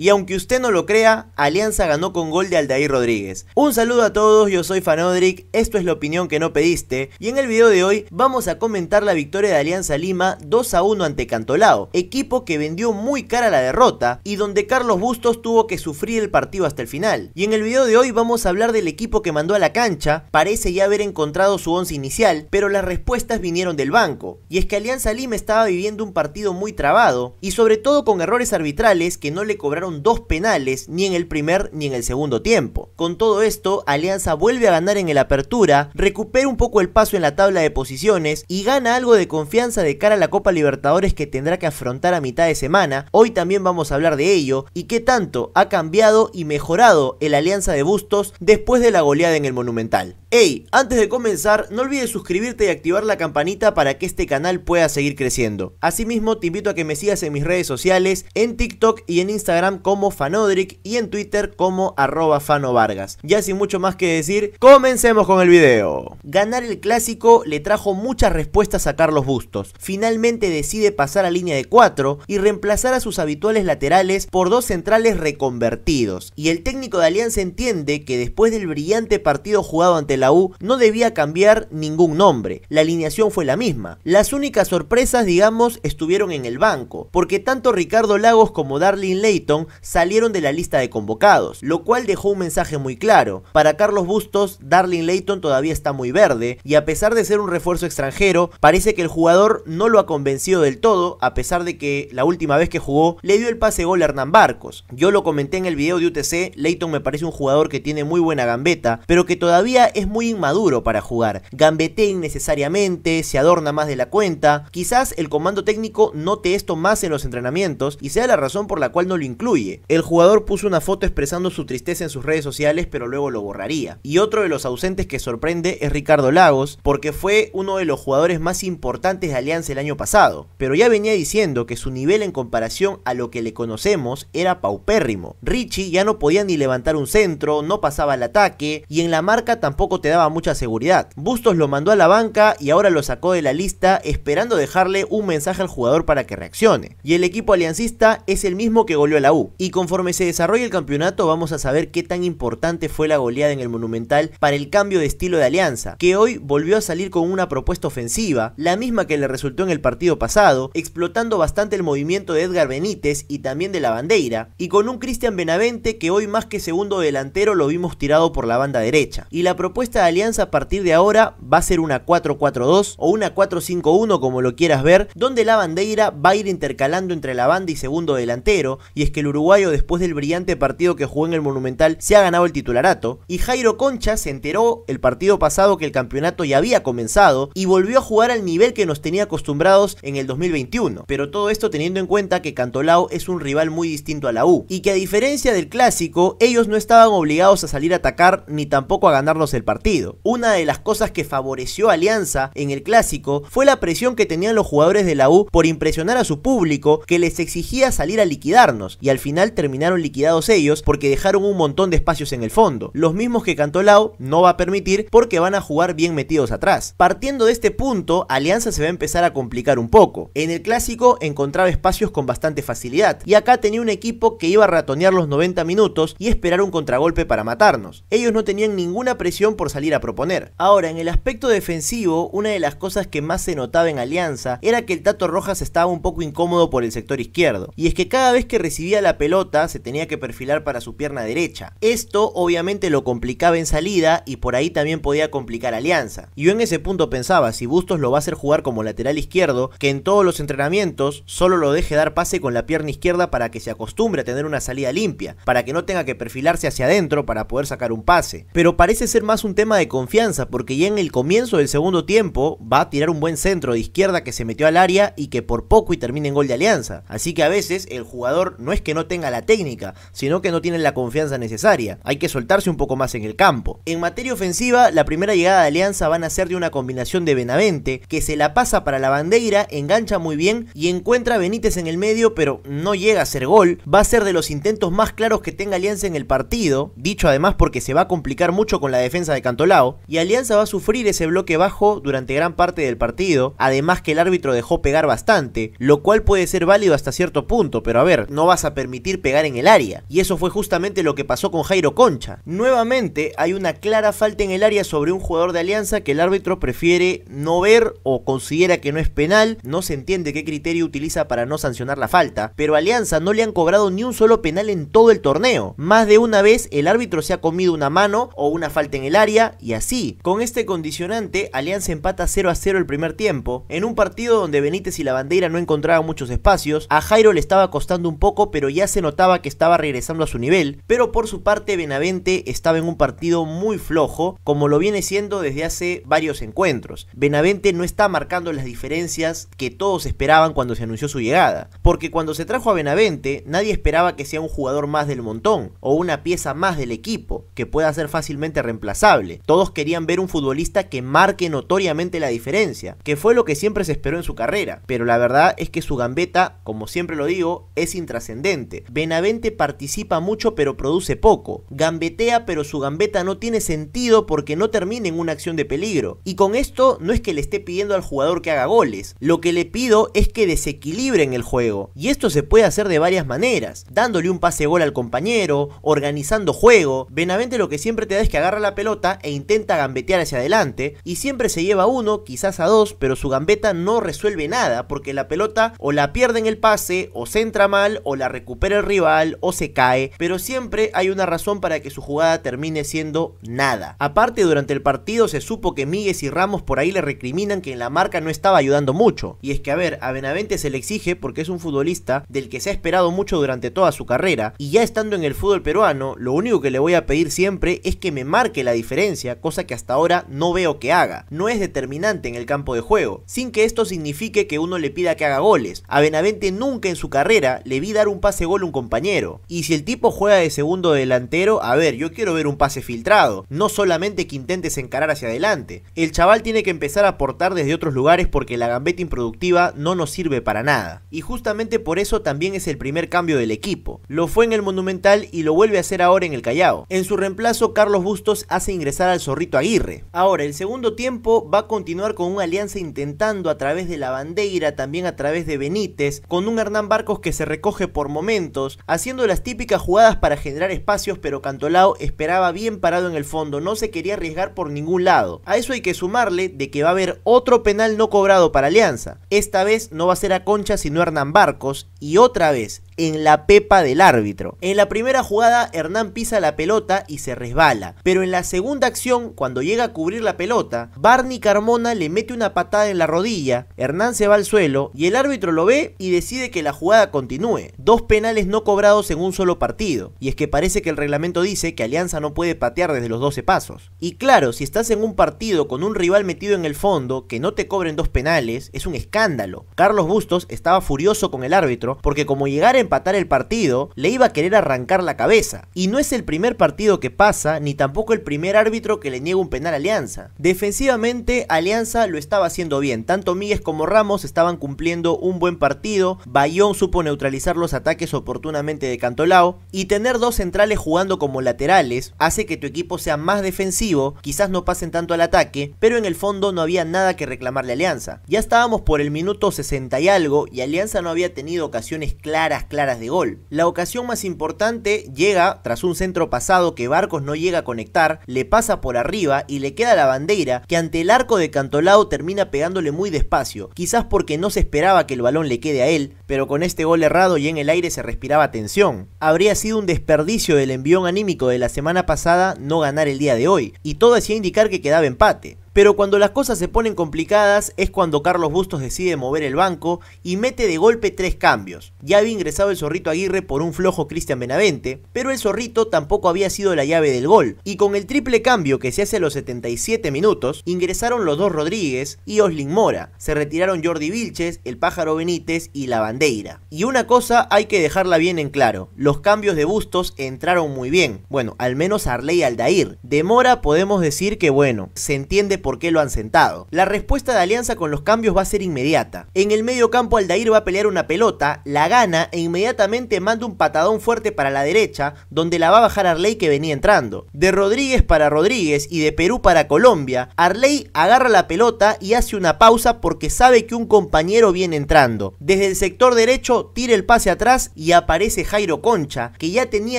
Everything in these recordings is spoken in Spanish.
Y aunque usted no lo crea, Alianza ganó con gol de Aldair Rodríguez. Un saludo a todos, yo soy Fanodric, esto es la opinión que no pediste. Y en el video de hoy vamos a comentar la victoria de Alianza Lima 2 a 1 ante Cantolao, equipo que vendió muy cara la derrota y donde Carlos Bustos tuvo que sufrir el partido hasta el final. Y en el video de hoy vamos a hablar del equipo que mandó a la cancha, parece ya haber encontrado su once inicial, pero las respuestas vinieron del banco. Y es que Alianza Lima estaba viviendo un partido muy trabado y sobre todo con errores arbitrales que no le cobraron dos penales ni en el primer ni en el segundo tiempo. Con todo esto, Alianza vuelve a ganar en el apertura, recupera un poco el paso en la tabla de posiciones y gana algo de confianza de cara a la Copa Libertadores que tendrá que afrontar a mitad de semana. Hoy también vamos a hablar de ello y qué tanto ha cambiado y mejorado el Alianza de Bustos después de la goleada en el Monumental. Hey, antes de comenzar, no olvides suscribirte y activar la campanita para que este canal pueda seguir creciendo. Asimismo, te invito a que me sigas en mis redes sociales, en TikTok y en Instagram como Fanodric y en Twitter como arroba fanovargas. Ya sin mucho más que decir, comencemos con el video. Ganar el clásico le trajo muchas respuestas a Carlos Bustos. Finalmente decide pasar a línea de 4 y reemplazar a sus habituales laterales por dos centrales reconvertidos. Y el técnico de Alianza entiende que después del brillante partido jugado ante el la U no debía cambiar ningún nombre, la alineación fue la misma. Las únicas sorpresas, digamos, estuvieron en el banco, porque tanto Ricardo Lagos como Darlene Leighton salieron de la lista de convocados, lo cual dejó un mensaje muy claro. Para Carlos Bustos, Darlene Leighton todavía está muy verde y a pesar de ser un refuerzo extranjero, parece que el jugador no lo ha convencido del todo, a pesar de que la última vez que jugó le dio el pase gol a Hernán Barcos. Yo lo comenté en el video de UTC, Leighton me parece un jugador que tiene muy buena gambeta, pero que todavía es muy inmaduro para jugar. Gambetea innecesariamente, se adorna más de la cuenta. Quizás el comando técnico note esto más en los entrenamientos y sea la razón por la cual no lo incluye. El jugador puso una foto expresando su tristeza en sus redes sociales, pero luego lo borraría. Y otro de los ausentes que sorprende es Ricardo Lagos, porque fue uno de los jugadores más importantes de Alianza el año pasado. Pero ya venía diciendo que su nivel en comparación a lo que le conocemos era paupérrimo. Richie ya no podía ni levantar un centro, no pasaba el ataque y en la marca tampoco te daba mucha seguridad. Bustos lo mandó a la banca y ahora lo sacó de la lista esperando dejarle un mensaje al jugador para que reaccione. Y el equipo aliancista es el mismo que goleó a la U. Y conforme se desarrolla el campeonato vamos a saber qué tan importante fue la goleada en el Monumental para el cambio de estilo de Alianza, que hoy volvió a salir con una propuesta ofensiva, la misma que le resultó en el partido pasado, explotando bastante el movimiento de Edgar Benítez y también de la bandeira, y con un Cristian Benavente que hoy más que segundo delantero lo vimos tirado por la banda derecha. Y la propuesta esta alianza a partir de ahora va a ser una 4-4-2 o una 4-5-1 como lo quieras ver, donde la bandera va a ir intercalando entre la banda y segundo delantero, y es que el uruguayo después del brillante partido que jugó en el Monumental se ha ganado el titularato, y Jairo Concha se enteró el partido pasado que el campeonato ya había comenzado y volvió a jugar al nivel que nos tenía acostumbrados en el 2021, pero todo esto teniendo en cuenta que Cantolao es un rival muy distinto a la U, y que a diferencia del clásico, ellos no estaban obligados a salir a atacar ni tampoco a ganarnos el partido. Una de las cosas que favoreció Alianza en el clásico fue la presión que tenían los jugadores de la U por impresionar a su público que les exigía salir a liquidarnos y al final terminaron liquidados ellos porque dejaron un montón de espacios en el fondo. Los mismos que cantó no va a permitir porque van a jugar bien metidos atrás. Partiendo de este punto, Alianza se va a empezar a complicar un poco. En el clásico encontraba espacios con bastante facilidad y acá tenía un equipo que iba a ratonear los 90 minutos y esperar un contragolpe para matarnos. Ellos no tenían ninguna presión por salir a proponer. Ahora, en el aspecto defensivo, una de las cosas que más se notaba en Alianza era que el Tato Rojas estaba un poco incómodo por el sector izquierdo, y es que cada vez que recibía la pelota se tenía que perfilar para su pierna derecha. Esto obviamente lo complicaba en salida y por ahí también podía complicar Alianza. Yo en ese punto pensaba, si Bustos lo va a hacer jugar como lateral izquierdo, que en todos los entrenamientos solo lo deje dar pase con la pierna izquierda para que se acostumbre a tener una salida limpia, para que no tenga que perfilarse hacia adentro para poder sacar un pase. Pero parece ser más un tema de confianza, porque ya en el comienzo del segundo tiempo va a tirar un buen centro de izquierda que se metió al área y que por poco y termina en gol de alianza. Así que a veces el jugador no es que no tenga la técnica, sino que no tiene la confianza necesaria. Hay que soltarse un poco más en el campo. En materia ofensiva, la primera llegada de alianza van a ser de una combinación de Benavente, que se la pasa para la bandeira, engancha muy bien y encuentra a Benítez en el medio, pero no llega a ser gol. Va a ser de los intentos más claros que tenga alianza en el partido, dicho además porque se va a complicar mucho con la defensa de Cantolao, y Alianza va a sufrir ese bloque bajo durante gran parte del partido, además que el árbitro dejó pegar bastante, lo cual puede ser válido hasta cierto punto, pero a ver, no vas a permitir pegar en el área, y eso fue justamente lo que pasó con Jairo Concha. Nuevamente hay una clara falta en el área sobre un jugador de Alianza que el árbitro prefiere no ver o considera que no es penal, no se entiende qué criterio utiliza para no sancionar la falta, pero Alianza no le han cobrado ni un solo penal en todo el torneo. Más de una vez el árbitro se ha comido una mano o una falta en el área, y así. Con este condicionante, Alianza empata 0 a 0 el primer tiempo, en un partido donde Benítez y la bandera no encontraban muchos espacios, a Jairo le estaba costando un poco pero ya se notaba que estaba regresando a su nivel, pero por su parte Benavente estaba en un partido muy flojo, como lo viene siendo desde hace varios encuentros. Benavente no está marcando las diferencias que todos esperaban cuando se anunció su llegada, porque cuando se trajo a Benavente nadie esperaba que sea un jugador más del montón o una pieza más del equipo que pueda ser fácilmente reemplazable todos querían ver un futbolista que marque notoriamente la diferencia, que fue lo que siempre se esperó en su carrera. Pero la verdad es que su gambeta, como siempre lo digo, es intrascendente. Benavente participa mucho pero produce poco. Gambetea pero su gambeta no tiene sentido porque no termina en una acción de peligro. Y con esto no es que le esté pidiendo al jugador que haga goles. Lo que le pido es que desequilibren el juego. Y esto se puede hacer de varias maneras. Dándole un pase gol al compañero, organizando juego. Benavente lo que siempre te da es que agarra la pelota e intenta gambetear hacia adelante y siempre se lleva uno, quizás a dos, pero su gambeta no resuelve nada porque la pelota o la pierde en el pase o se entra mal o la recupera el rival o se cae, pero siempre hay una razón para que su jugada termine siendo nada. Aparte durante el partido se supo que Míguez y Ramos por ahí le recriminan que en la marca no estaba ayudando mucho y es que a ver, a Benavente se le exige porque es un futbolista del que se ha esperado mucho durante toda su carrera y ya estando en el fútbol peruano, lo único que le voy a pedir siempre es que me marque la diferencia cosa que hasta ahora no veo que haga. No es determinante en el campo de juego, sin que esto signifique que uno le pida que haga goles. A Benavente nunca en su carrera le vi dar un pase gol a un compañero. Y si el tipo juega de segundo delantero, a ver, yo quiero ver un pase filtrado, no solamente que intentes encarar hacia adelante. El chaval tiene que empezar a aportar desde otros lugares porque la gambeta improductiva no nos sirve para nada. Y justamente por eso también es el primer cambio del equipo. Lo fue en el Monumental y lo vuelve a hacer ahora en el Callao. En su reemplazo, Carlos Bustos hace al Zorrito Aguirre. Ahora, el segundo tiempo va a continuar con una alianza intentando a través de la bandeira, también a través de Benítez, con un Hernán Barcos que se recoge por momentos, haciendo las típicas jugadas para generar espacios, pero Cantolao esperaba bien parado en el fondo, no se quería arriesgar por ningún lado. A eso hay que sumarle de que va a haber otro penal no cobrado para Alianza. Esta vez no va a ser a Concha sino Hernán Barcos y otra vez en la pepa del árbitro. En la primera jugada, Hernán pisa la pelota y se resbala, pero en la segunda acción, cuando llega a cubrir la pelota, Barney Carmona le mete una patada en la rodilla, Hernán se va al suelo y el árbitro lo ve y decide que la jugada continúe. Dos penales no cobrados en un solo partido, y es que parece que el reglamento dice que Alianza no puede patear desde los 12 pasos. Y claro, si estás en un partido con un rival metido en el fondo, que no te cobren dos penales, es un escándalo. Carlos Bustos estaba furioso con el árbitro porque como llegar en empatar el partido, le iba a querer arrancar la cabeza. Y no es el primer partido que pasa, ni tampoco el primer árbitro que le niega un penal a Alianza. Defensivamente, Alianza lo estaba haciendo bien. Tanto Míguez como Ramos estaban cumpliendo un buen partido. Bayón supo neutralizar los ataques oportunamente de Cantolao. Y tener dos centrales jugando como laterales hace que tu equipo sea más defensivo. Quizás no pasen tanto al ataque, pero en el fondo no había nada que reclamarle a Alianza. Ya estábamos por el minuto 60 y algo y Alianza no había tenido ocasiones claras de gol. La ocasión más importante llega tras un centro pasado que Barcos no llega a conectar, le pasa por arriba y le queda la bandera que ante el arco de Cantolao termina pegándole muy despacio, quizás porque no se esperaba que el balón le quede a él, pero con este gol errado y en el aire se respiraba tensión. Habría sido un desperdicio del envión anímico de la semana pasada no ganar el día de hoy, y todo hacía indicar que quedaba empate. Pero cuando las cosas se ponen complicadas es cuando Carlos Bustos decide mover el banco y mete de golpe tres cambios. Ya había ingresado el zorrito Aguirre por un flojo Cristian Benavente, pero el zorrito tampoco había sido la llave del gol. Y con el triple cambio que se hace a los 77 minutos, ingresaron los dos Rodríguez y Oslin Mora. Se retiraron Jordi Vilches, el pájaro Benítez y la bandeira. Y una cosa hay que dejarla bien en claro, los cambios de Bustos entraron muy bien. Bueno, al menos Arley Aldair. De Mora podemos decir que bueno, se entiende por qué lo han sentado. La respuesta de Alianza con los cambios va a ser inmediata. En el medio campo Aldair va a pelear una pelota, la gana e inmediatamente manda un patadón fuerte para la derecha, donde la va a bajar Arley que venía entrando. De Rodríguez para Rodríguez y de Perú para Colombia, Arley agarra la pelota y hace una pausa porque sabe que un compañero viene entrando. Desde el sector derecho tira el pase atrás y aparece Jairo Concha, que ya tenía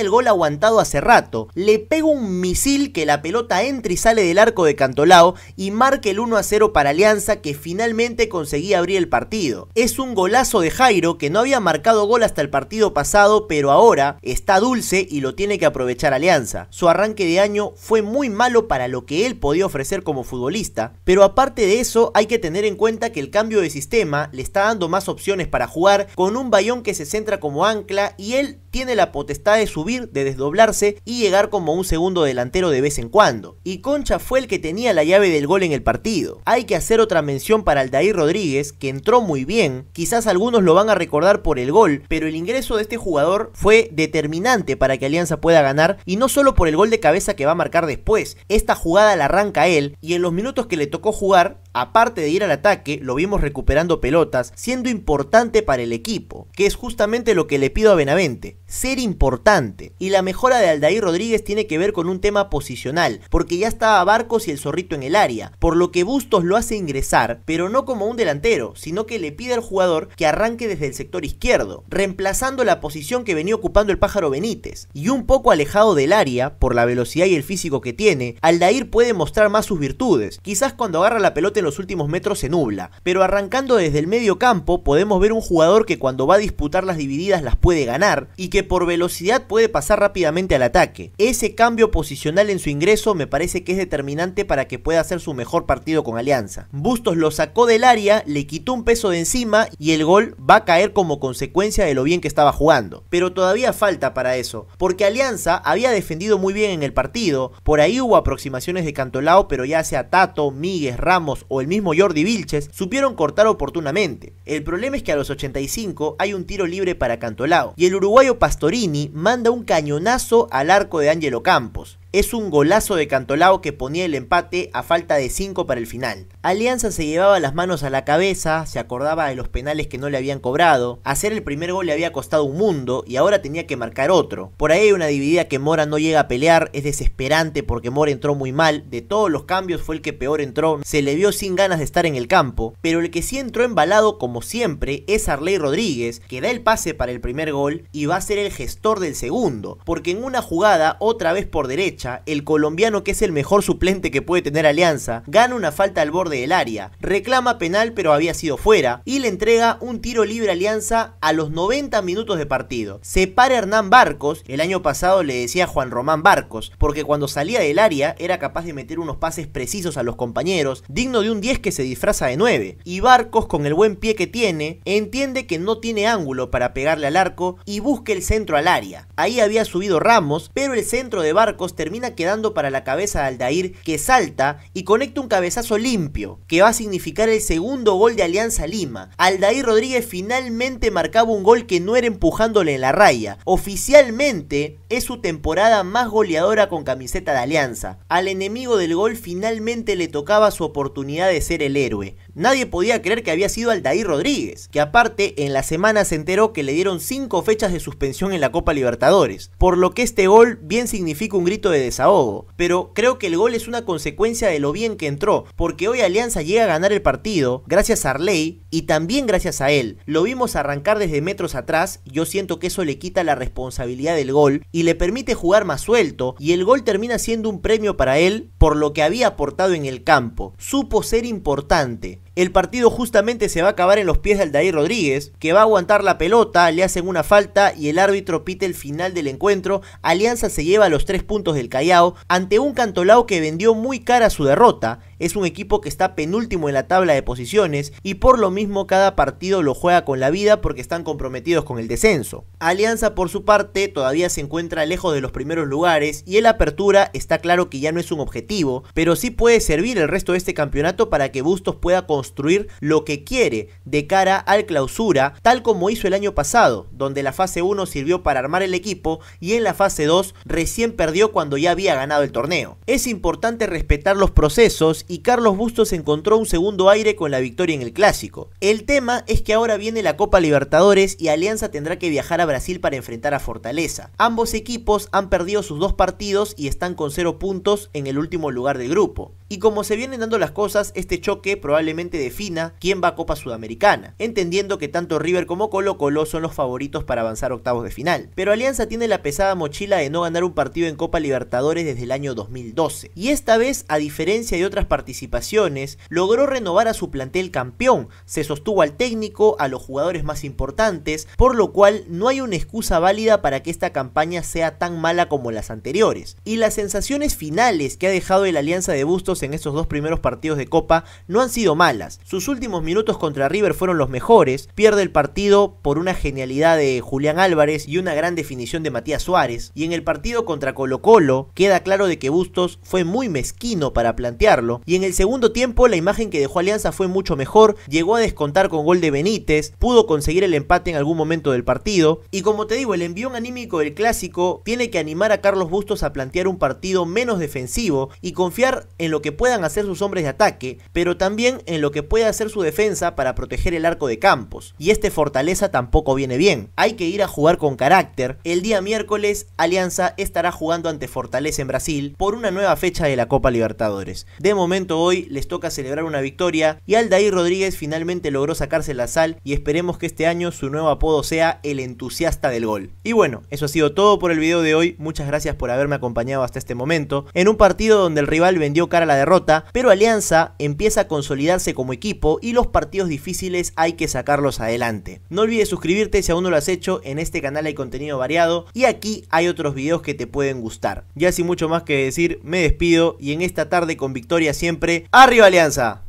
el gol aguantado hace rato. Le pega un misil que la pelota entra y sale del arco de Cantolao y marca el 1 a 0 para Alianza que finalmente conseguía abrir el partido. Es un golazo de Jairo que no había marcado gol hasta el partido pasado pero ahora está dulce y lo tiene que aprovechar Alianza. Su arranque de año fue muy malo para lo que él podía ofrecer como futbolista, pero aparte de eso hay que tener en cuenta que el cambio de sistema le está dando más opciones para jugar con un Bayón que se centra como ancla y él tiene la potestad de subir, de desdoblarse y llegar como un segundo delantero de vez en cuando. Y Concha fue el que tenía la llave del gol en el partido. Hay que hacer otra mención para Aldair Rodríguez, que entró muy bien, quizás algunos lo van a recordar por el gol, pero el ingreso de este jugador fue determinante para que Alianza pueda ganar, y no solo por el gol de cabeza que va a marcar después, esta jugada la arranca él, y en los minutos que le tocó jugar, aparte de ir al ataque, lo vimos recuperando pelotas, siendo importante para el equipo, que es justamente lo que le pido a Benavente, ser importante. Y la mejora de Aldair Rodríguez tiene que ver con un tema posicional, porque ya estaba Barcos y el Zorrito en el área, por lo que Bustos lo hace ingresar, pero no como un delantero, sino que le pide al jugador que arranque desde el sector izquierdo, reemplazando la posición que venía ocupando el pájaro Benítez. Y un poco alejado del área, por la velocidad y el físico que tiene, Aldair puede mostrar más sus virtudes, quizás cuando agarra la pelota en los últimos metros se nubla, pero arrancando desde el medio campo podemos ver un jugador que cuando va a disputar las divididas las puede ganar y que por velocidad puede pasar rápidamente al ataque. Ese cambio posicional en su ingreso me parece que es determinante para que pueda hacer su mejor partido con Alianza. Bustos lo sacó del área, le quitó un peso de encima y el gol va a caer como consecuencia de lo bien que estaba jugando. Pero todavía falta para eso, porque Alianza había defendido muy bien en el partido, por ahí hubo aproximaciones de Cantolao, pero ya sea Tato, Míguez, Ramos o el mismo Jordi Vilches, supieron cortar oportunamente. El problema es que a los 85 hay un tiro libre para Cantolao y el uruguayo pasó Pastorini manda un cañonazo al arco de Angelo Campos. Es un golazo de Cantolao que ponía el empate a falta de 5 para el final. Alianza se llevaba las manos a la cabeza, se acordaba de los penales que no le habían cobrado. Hacer el primer gol le había costado un mundo y ahora tenía que marcar otro. Por ahí hay una dividida que Mora no llega a pelear, es desesperante porque Mora entró muy mal. De todos los cambios fue el que peor entró, se le vio sin ganas de estar en el campo. Pero el que sí entró embalado como siempre es Arley Rodríguez, que da el pase para el primer gol y va a ser el gestor del segundo, porque en una jugada otra vez por derecha el colombiano que es el mejor suplente que puede tener Alianza, gana una falta al borde del área, reclama penal pero había sido fuera y le entrega un tiro libre Alianza a los 90 minutos de partido. Se para Hernán Barcos, el año pasado le decía Juan Román Barcos, porque cuando salía del área era capaz de meter unos pases precisos a los compañeros, digno de un 10 que se disfraza de 9. Y Barcos con el buen pie que tiene, entiende que no tiene ángulo para pegarle al arco y busca el centro al área. Ahí había subido Ramos, pero el centro de Barcos termina termina quedando para la cabeza de Aldair que salta y conecta un cabezazo limpio, que va a significar el segundo gol de Alianza Lima. Aldair Rodríguez finalmente marcaba un gol que no era empujándole en la raya. Oficialmente es su temporada más goleadora con camiseta de Alianza. Al enemigo del gol finalmente le tocaba su oportunidad de ser el héroe nadie podía creer que había sido Aldair Rodríguez, que aparte en la semana se enteró que le dieron 5 fechas de suspensión en la Copa Libertadores, por lo que este gol bien significa un grito de desahogo, pero creo que el gol es una consecuencia de lo bien que entró, porque hoy Alianza llega a ganar el partido gracias a Arley y también gracias a él. Lo vimos arrancar desde metros atrás, yo siento que eso le quita la responsabilidad del gol y le permite jugar más suelto y el gol termina siendo un premio para él por lo que había aportado en el campo. Supo ser importante el partido justamente se va a acabar en los pies de Aldair Rodríguez, que va a aguantar la pelota, le hacen una falta y el árbitro pita el final del encuentro. Alianza se lleva los tres puntos del Callao ante un Cantolao que vendió muy cara su derrota. Es un equipo que está penúltimo en la tabla de posiciones y por lo mismo cada partido lo juega con la vida porque están comprometidos con el descenso. Alianza por su parte todavía se encuentra lejos de los primeros lugares y el apertura está claro que ya no es un objetivo, pero sí puede servir el resto de este campeonato para que Bustos pueda con construir lo que quiere de cara al clausura, tal como hizo el año pasado, donde la fase 1 sirvió para armar el equipo y en la fase 2 recién perdió cuando ya había ganado el torneo. Es importante respetar los procesos y Carlos Bustos encontró un segundo aire con la victoria en el clásico. El tema es que ahora viene la Copa Libertadores y Alianza tendrá que viajar a Brasil para enfrentar a Fortaleza. Ambos equipos han perdido sus dos partidos y están con cero puntos en el último lugar del grupo y como se vienen dando las cosas, este choque probablemente defina quién va a Copa Sudamericana, entendiendo que tanto River como Colo Colo son los favoritos para avanzar octavos de final. Pero Alianza tiene la pesada mochila de no ganar un partido en Copa Libertadores desde el año 2012, y esta vez, a diferencia de otras participaciones, logró renovar a su plantel campeón, se sostuvo al técnico, a los jugadores más importantes, por lo cual no hay una excusa válida para que esta campaña sea tan mala como las anteriores. Y las sensaciones finales que ha dejado el Alianza de Bustos en esos dos primeros partidos de Copa no han sido malas. Sus últimos minutos contra River fueron los mejores. Pierde el partido por una genialidad de Julián Álvarez y una gran definición de Matías Suárez. Y en el partido contra Colo Colo queda claro de que Bustos fue muy mezquino para plantearlo. Y en el segundo tiempo la imagen que dejó Alianza fue mucho mejor. Llegó a descontar con gol de Benítez. Pudo conseguir el empate en algún momento del partido. Y como te digo, el envión anímico del clásico tiene que animar a Carlos Bustos a plantear un partido menos defensivo y confiar en lo que puedan hacer sus hombres de ataque, pero también en lo que puede hacer su defensa para proteger el arco de Campos. Y este Fortaleza tampoco viene bien. Hay que ir a jugar con carácter. El día miércoles, Alianza estará jugando ante Fortaleza en Brasil por una nueva fecha de la Copa Libertadores. De momento hoy les toca celebrar una victoria y Aldair Rodríguez finalmente logró sacarse la sal y esperemos que este año su nuevo apodo sea el entusiasta del gol. Y bueno, eso ha sido todo por el video de hoy. Muchas gracias por haberme acompañado hasta este momento. En un partido donde el rival vendió cara a la derrota, pero Alianza empieza a consolidarse como equipo y los partidos difíciles hay que sacarlos adelante. No olvides suscribirte si aún no lo has hecho, en este canal hay contenido variado y aquí hay otros videos que te pueden gustar. Ya sin mucho más que decir, me despido y en esta tarde con victoria siempre, ¡Arriba Alianza!